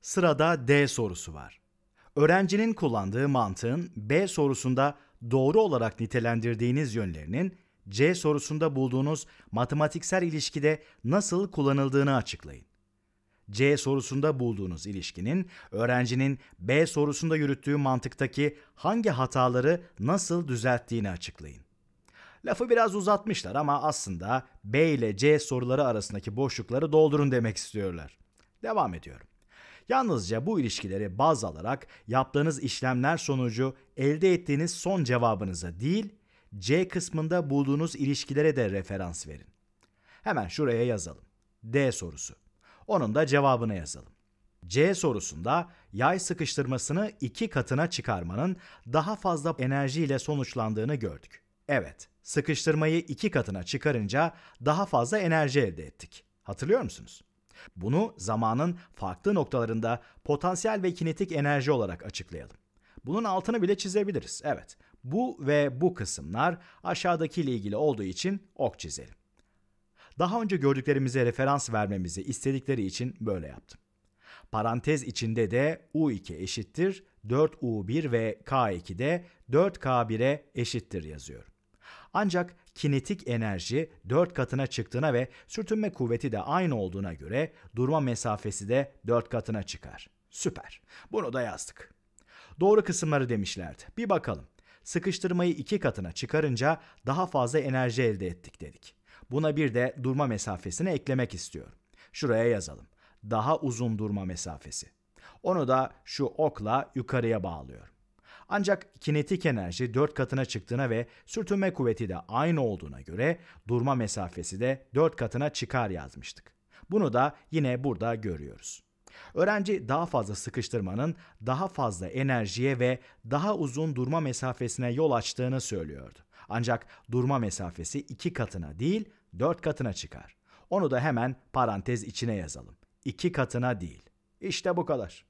Sırada D sorusu var. Öğrencinin kullandığı mantığın B sorusunda doğru olarak nitelendirdiğiniz yönlerinin C sorusunda bulduğunuz matematiksel ilişkide nasıl kullanıldığını açıklayın. C sorusunda bulduğunuz ilişkinin öğrencinin B sorusunda yürüttüğü mantıktaki hangi hataları nasıl düzelttiğini açıklayın. Lafı biraz uzatmışlar ama aslında B ile C soruları arasındaki boşlukları doldurun demek istiyorlar. Devam ediyorum. Yalnızca bu ilişkileri baz alarak yaptığınız işlemler sonucu elde ettiğiniz son cevabınıza değil, C kısmında bulduğunuz ilişkilere de referans verin. Hemen şuraya yazalım. D sorusu. Onun da cevabını yazalım. C sorusunda yay sıkıştırmasını iki katına çıkarmanın daha fazla enerjiyle sonuçlandığını gördük. Evet, sıkıştırmayı iki katına çıkarınca daha fazla enerji elde ettik. Hatırlıyor musunuz? Bunu zamanın farklı noktalarında potansiyel ve kinetik enerji olarak açıklayalım. Bunun altını bile çizebiliriz. Evet. Bu ve bu kısımlar aşağıdaki ile ilgili olduğu için ok çizelim. Daha önce gördüklerimize referans vermemizi istedikleri için böyle yaptım. Parantez içinde de U2 eşittir 4U1 ve K2 de 4K1'e eşittir yazıyorum. Ancak kinetik enerji 4 katına çıktığına ve sürtünme kuvveti de aynı olduğuna göre durma mesafesi de 4 katına çıkar. Süper. Bunu da yazdık. Doğru kısımları demişlerdi. Bir bakalım. Sıkıştırmayı 2 katına çıkarınca daha fazla enerji elde ettik dedik. Buna bir de durma mesafesini eklemek istiyorum. Şuraya yazalım. Daha uzun durma mesafesi. Onu da şu okla yukarıya bağlıyorum. Ancak kinetik enerji 4 katına çıktığına ve sürtünme kuvveti de aynı olduğuna göre durma mesafesi de 4 katına çıkar yazmıştık. Bunu da yine burada görüyoruz. Öğrenci daha fazla sıkıştırmanın daha fazla enerjiye ve daha uzun durma mesafesine yol açtığını söylüyordu. Ancak durma mesafesi 2 katına değil 4 katına çıkar. Onu da hemen parantez içine yazalım. 2 katına değil. İşte bu kadar.